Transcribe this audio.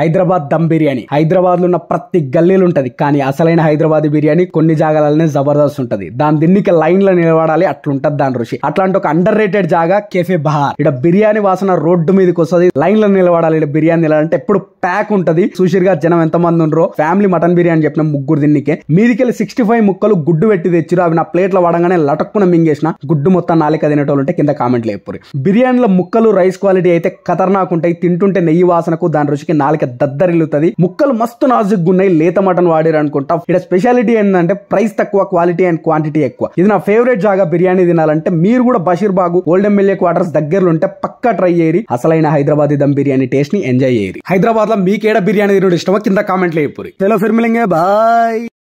హైదరాబాద్ దమ్ బిర్యానీ హైదరాబాద్ లో ఉన్న ప్రతి గల్లీలు ఉంటది కానీ అసలైన హైదరాబాద్ బిర్యానీ కొన్ని జాగాలనే జబర్దస్త్ ఉంటది దాని దిన్నికి లైన్ లో నిలబడాలి అట్లుంటది దాని రుచి అట్లాంటి ఒక అండర్ రేటెడ్ జాగా కెఫే బహార్ ఇక్కడ బిర్యానీ వాసన రోడ్డు మీదకి వస్తుంది లైన్ లో నిలబడాలి ఇక్కడ బిర్యానీ నిలబడాలంటే ఎప్పుడు ప్యాక్ ఉంటది సుషీర్ గారు జనం ఎంత మంది ఉండరో ఫ్యామిలీ మటన్ బిర్యానీ చెప్పిన ముగ్గురు దిన్నికే వెళ్ళి సిక్స్టీ ఫైవ్ ముక్కలు గుడ్డు పెట్టి తెచ్చిరు అవి నా ప్లేట్లో వాడగానే లటక్కున మింగేసిన గుడ్డు మొత్తం నాలిక తినేటోళ్ళు ఉంటే కింద కామెంట్లు చెప్పరు బిర్యానీలో ముక్కలు రైస్ క్వాలిటీ అయితే ఖతర్నాక్ ఉంటాయి తింటుంటే నెయ్యి వాసనకు దాని రుచికి నాలిక ఇక దద్దరిల్లుతుంది ముక్కలు మస్తు నాజుగ్గున్నాయి లేత మటన్ వాడారు అనుకుంటా ఇక్కడ స్పెషాలిటీ ఏంటంటే ప్రైస్ తక్కువ క్వాలిటీ అండ్ క్వాంటిటీ ఎక్కువ ఇది నా ఫేవరెట్ జాగా బిర్యానీ తినాలంటే మీరు కూడా బషీర్ బాగు ఓల్డ్ ఎమ్మెల్యే క్వార్టర్స్ దగ్గరలో ఉంటే పక్క ట్రై చేయరు అసలైన హైదరాబాద్ దమ్ బిర్యానీ టేస్ట్ ని ఎంజాయ్ చేయరు హైదరాబాద్ లో మీకేడ బిర్యానీ తినడం ఇష్టమో కింద కామెంట్లు చెప్పురు హలో ఫిర్మిలింగే బాయ్